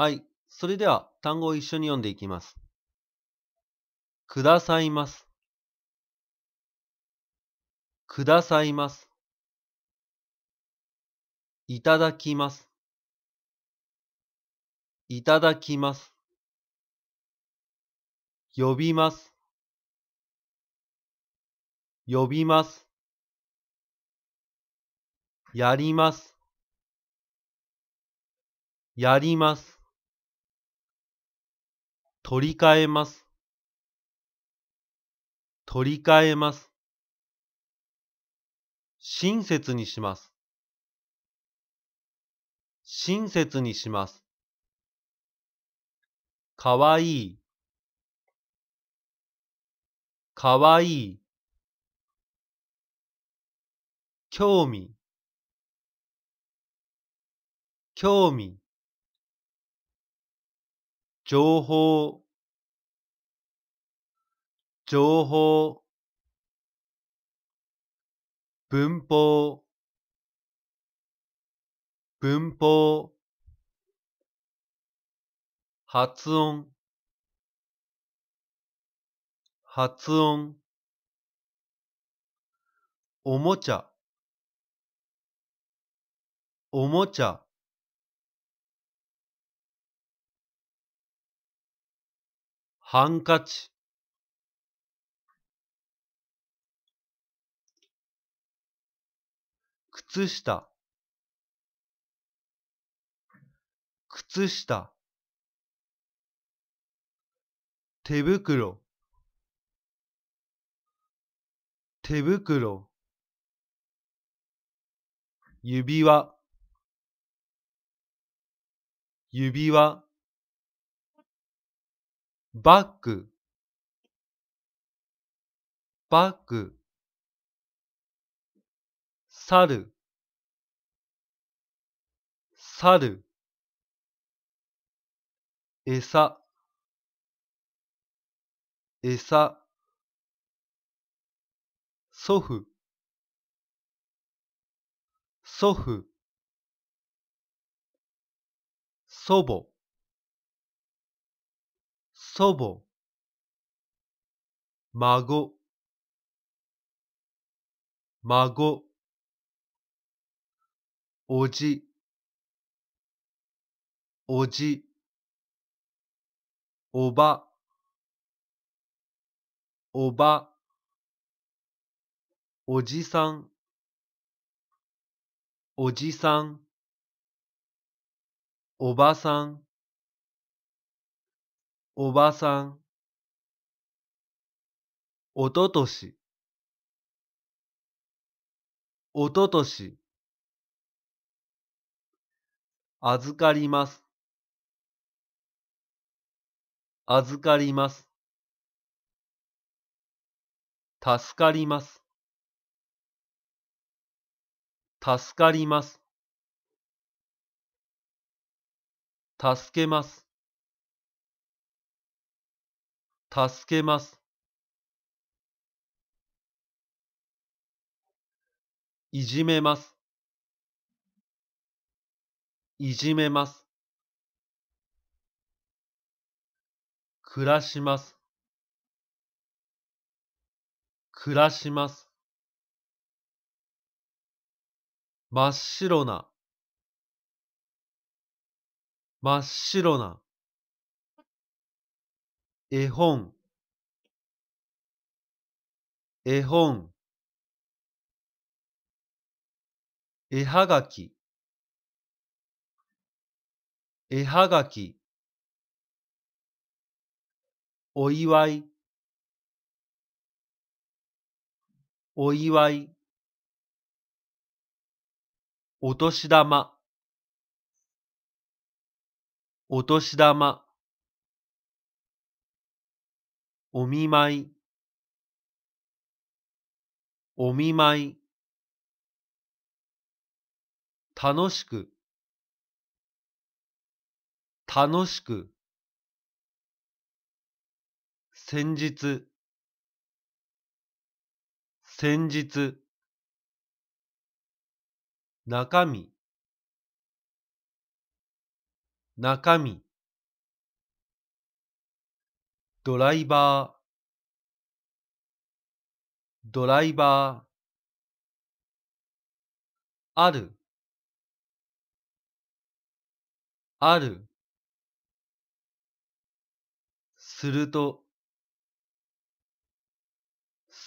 はい。それでは単語を一緒に読んでいきます。くださいます。くださいます。いただきます。いただきます。呼びます。呼びます。やります。やります。取り替えます。取り替えます。親切にします。親切にします。かわいい。かわいい。興味。興味。情報。情報文法文法発音発音おもちゃおもちゃハンカチ靴下靴下手袋手袋指輪指輪バッグバッグ猿猿、えさ、え祖父、祖父、祖母、祖母、孫、孫、おじ、おじ、おば、おば、おじさん、おじさん、おばさん、おばさん、おととし、おととし、預かります。預かります。助かります。助かります。助けます。助けます。いじめます。いじめます。暮らします。暮らします。真っ白な、真っ白な。絵本、絵本。絵はがき、絵はがき。お祝いお祝いお年玉お年玉お見舞いお見舞い楽しく楽しく先日先日中身中身ドライバードライバーあるあるすると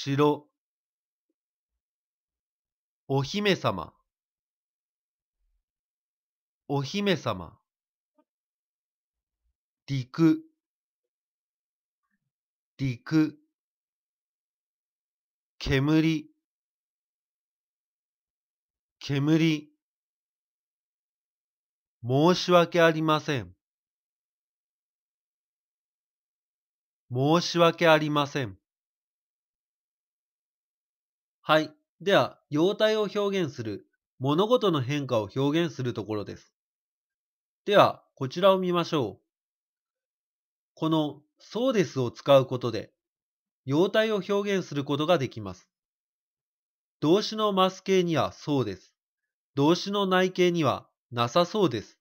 城お姫様お姫様陸陸煙煙申し訳ありません申し訳ありませんはい。では、様態を表現する、物事の変化を表現するところです。では、こちらを見ましょう。この、そうですを使うことで、様態を表現することができます。動詞のマス形にはそうです。動詞の内形にはなさそうです。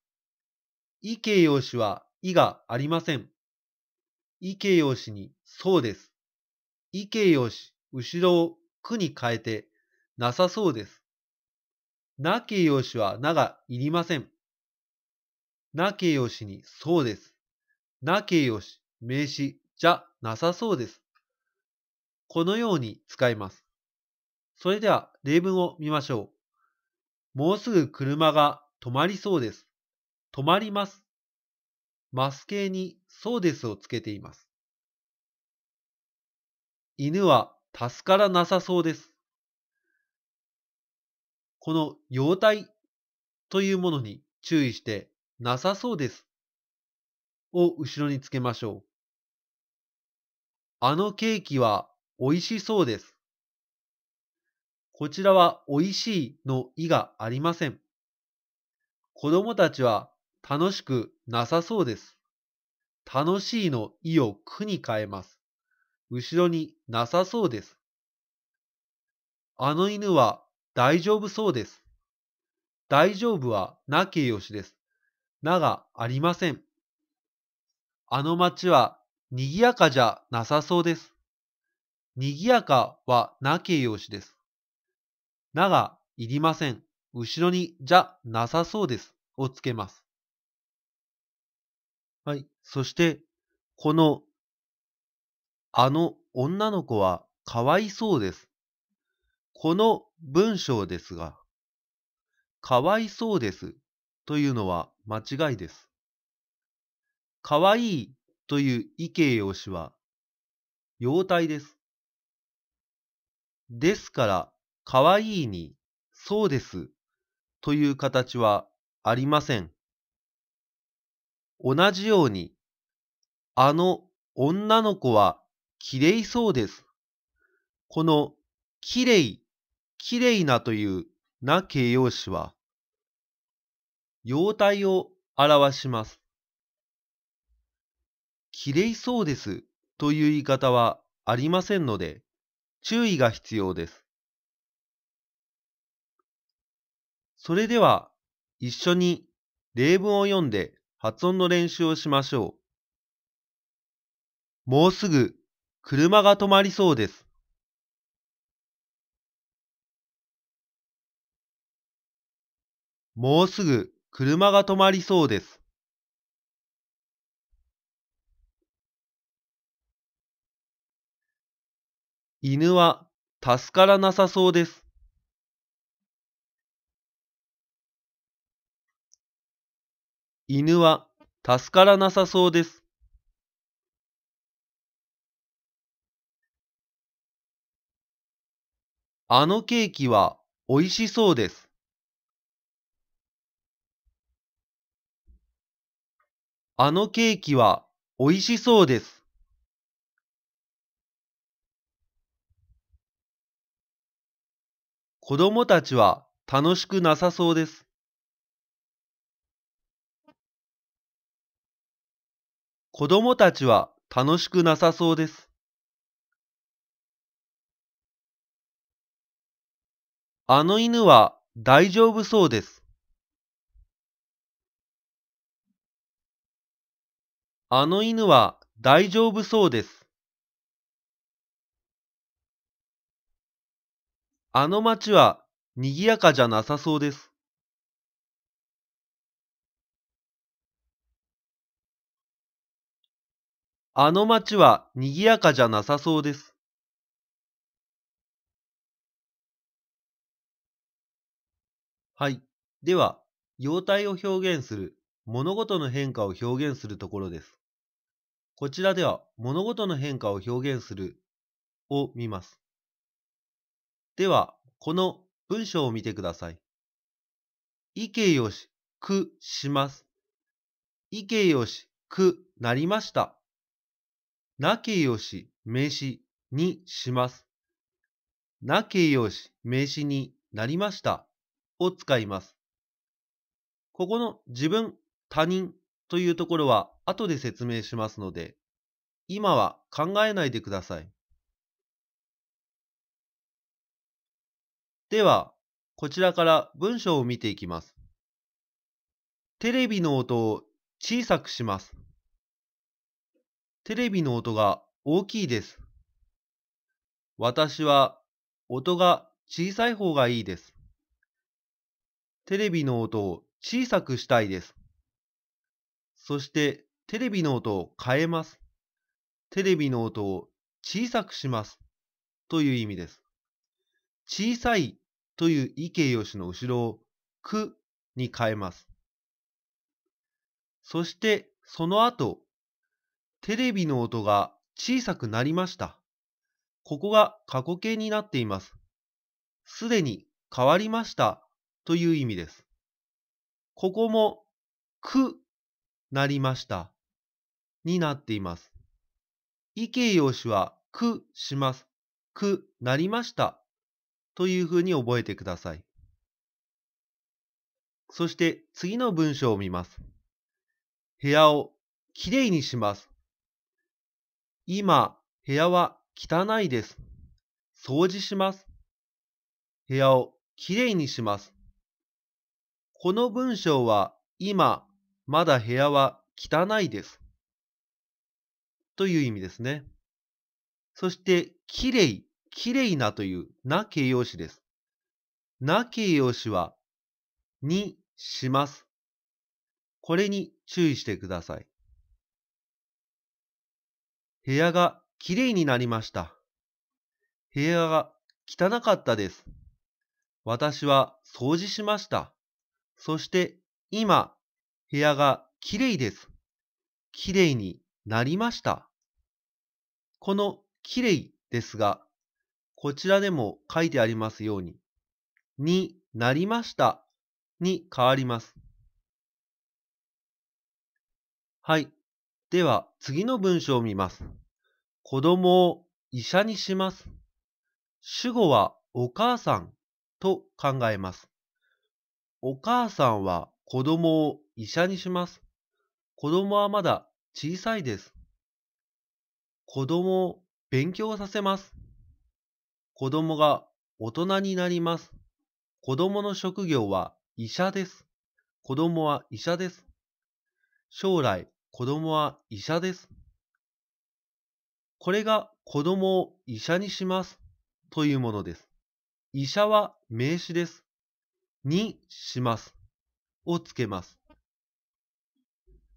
意形容詞は意がありません。意形容詞にそうです。意形容詞、後ろを苦に変えてなさそうです。なきよしはながいりません。なけよしにそうです。なけよし、名詞じゃなさそうです。このように使います。それでは例文を見ましょう。もうすぐ車が止まりそうです。止まります。マス形にそうですをつけています。犬は助からなさそうです。この容体というものに注意してなさそうですを後ろにつけましょう。あのケーキは美味しそうです。こちらは美味しいの意がありません。子供たちは楽しくなさそうです。楽しいの意を苦に変えます。後ろになさそうです。あの犬は大丈夫そうです。大丈夫はなけよしです。ながありません。あの町は賑やかじゃなさそうです。賑やかはなけよしです。ながいりません。後ろにじゃなさそうです。をつけます。はい。そして、このあの女の子はかわいそうです。この文章ですが、かわいそうですというのは間違いです。かわいいという意形容詞は、様態です。ですから、かわいいに、そうですという形はありません。同じように、あの女の子はきれいそうです。このきれい、きれいなというな形容詞は、容体を表します。きれいそうですという言い方はありませんので、注意が必要です。それでは、一緒に例文を読んで発音の練習をしましょう。もうすぐ車が止まりそうです。もうすぐ車が止まりそうです。犬は助からなさそうです。犬は助からなさそうです。あのケーキは美味しそうです。あのケーキは美味しそうです。子供たちは楽しくなさそうです。子供たちは楽しくなさそうです。あの犬は大丈夫そうです。あの犬は大丈夫そうです。あの町は賑やかじゃなさそうです。あの町は賑やかじゃなさそうです。はい。では、様態を表現する、物事の変化を表現するところです。こちらでは、物事の変化を表現するを見ます。では、この文章を見てください。意見よし、くします。意見よし、くなりました。なけよし、名詞にします。なけよし、名詞になりました。を使います。ここの自分、他人というところは後で説明しますので、今は考えないでください。では、こちらから文章を見ていきます。テレビの音を小さくします。テレビの音が大きいです。私は音が小さい方がいいです。テレビの音を小さくしたいです。そしてテレビの音を変えます。テレビの音を小さくします。という意味です。小さいという意形容詞の後ろをくに変えます。そしてその後、テレビの音が小さくなりました。ここが過去形になっています。すでに変わりましたという意味です。ここもくなりましたになっています。意形容詞はくします。くなりましたというふうに覚えてください。そして次の文章を見ます。部屋をきれいにします。今、部屋は汚いです。掃除します。部屋をきれいにします。この文章は今まだ部屋は汚いです。という意味ですね。そして、きれい、きれいなというな形容詞です。な形容詞は、にします。これに注意してください。部屋がきれいになりました。部屋が汚かったです。私は掃除しました。そして今、部屋がきれいです。きれいになりました。このきれいですが、こちらでも書いてありますように、になりましたに変わります。はい。では次の文章を見ます。子供を医者にします。主語はお母さんと考えます。お母さんは子供を医者にします。子供はまだ小さいです。子供を勉強させます。子供が大人になります。子供の職業は医者です。子供は医者です。将来、子供は医者です。これが子供を医者にしますというものです。医者は名詞です。にします。をつけます。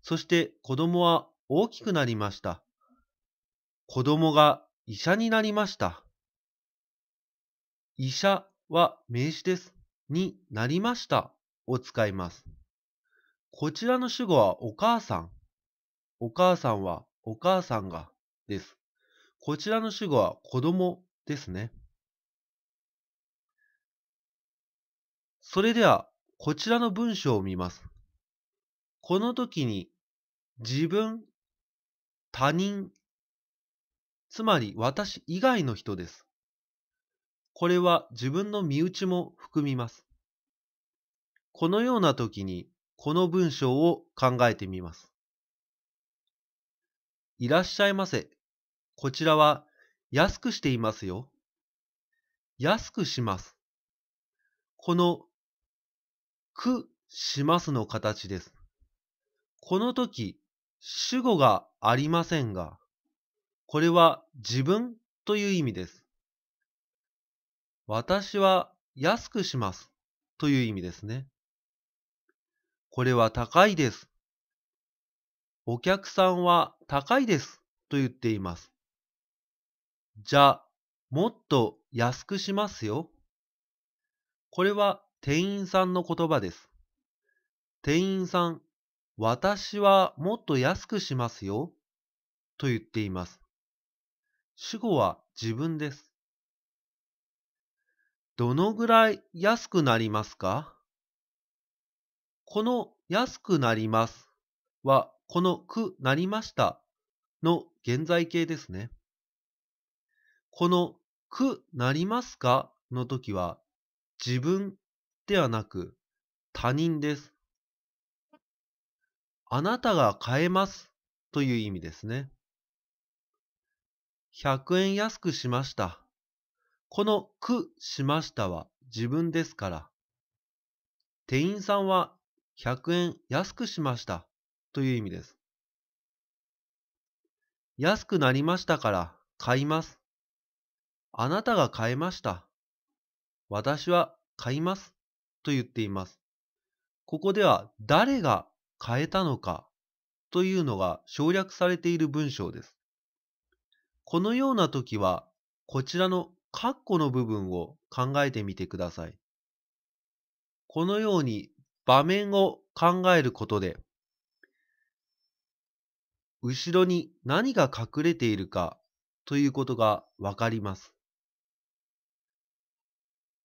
そして子供は大きくなりました。子供が医者になりました。医者は名詞です。になりましたを使います。こちらの主語はお母さん。お母さんはお母さんがです。こちらの主語は子供ですね。それでは、こちらの文章を見ます。この時に、自分、他人、つまり私以外の人です。これは自分の身内も含みます。このような時に、この文章を考えてみます。いらっしゃいませ。こちらは安くしていますよ。安くします。このくしますの形です。この時、主語がありませんが、これは自分という意味です。私は安くしますという意味ですね。これは高いです。お客さんは高いですと言っています。じゃあ、もっと安くしますよ。これは店員さんの言葉です。店員さん、私はもっと安くしますよ。と言っています。主語は自分です。どのぐらい安くなりますかこの安くなりますはこのくなりましたの現在形ですね。このくなりますかの時は自分ではなく他人です。あなたが買えますという意味ですね。100円安くしました。このくしましたは自分ですから。店員さんは100円安くしましたという意味です。安くなりましたから買います。あなたが買えました。私は買います。と言っています。ここでは誰が変えたのかというのが省略されている文章です。このような時はこちらの括弧の部分を考えてみてください。このように場面を考えることで後ろに何が隠れているかということがわかります。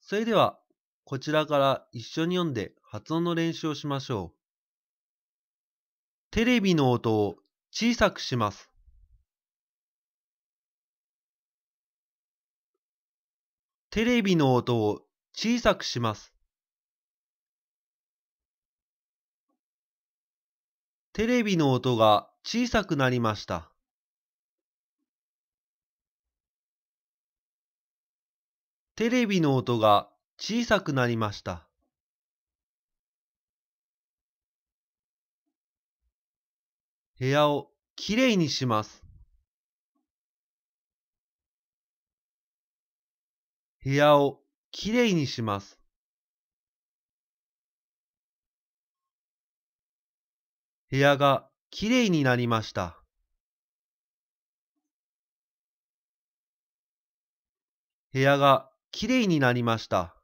それではこちらから一緒に読んで発音の練習をしましょう。テレビの音を小さくします。テレビの音を小さくします。テレビの音が小さくなりました。テレビの音が小さくなりました。部屋をきれいにします。部屋をきれいにします。部屋がきれいになりました。部屋がきれいになりました。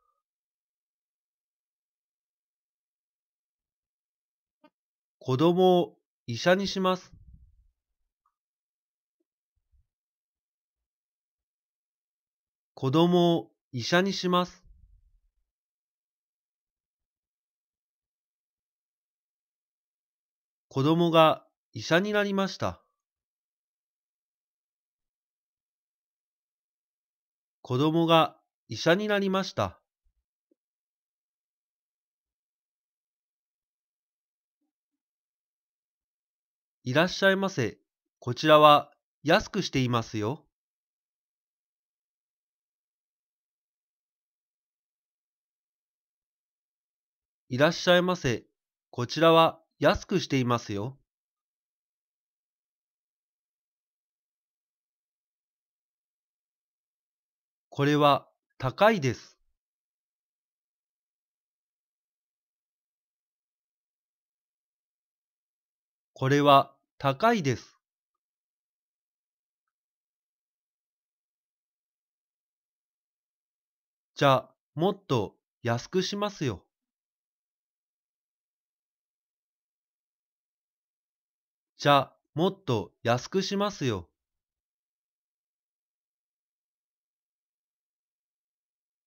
子供を医者にします。子供を医者にします。子供が医者になりました。子供が医者になりました。いらっしゃいませ。こちらは安くしていますよ。いらっしゃいませ。こちらは安くしていますよ。これは高いです。これは高いです。じゃあ、もっと安くしますよ。じゃあ、もっと安くしますよ。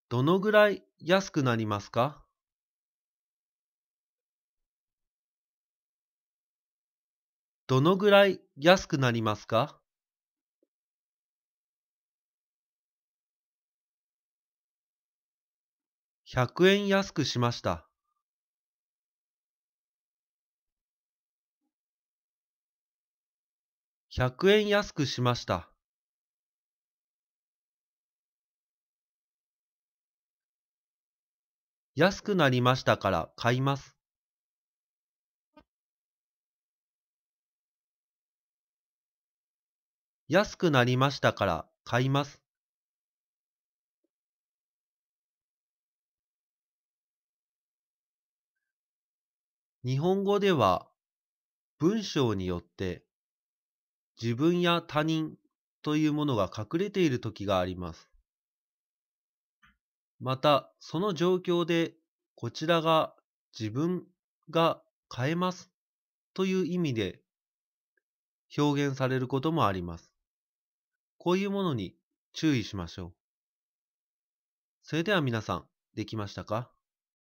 どのぐらい安くなりますかどのぐらい安くなりますか ?100 円安くしました。100円安くしました。安くなりましたから買います。安くなりましたから買います。日本語では文章によって自分や他人というものが隠れている時があります。また、その状況でこちらが自分が変えますという意味で表現されることもあります。こういうものに注意しましょう。それでは皆さん、できましたか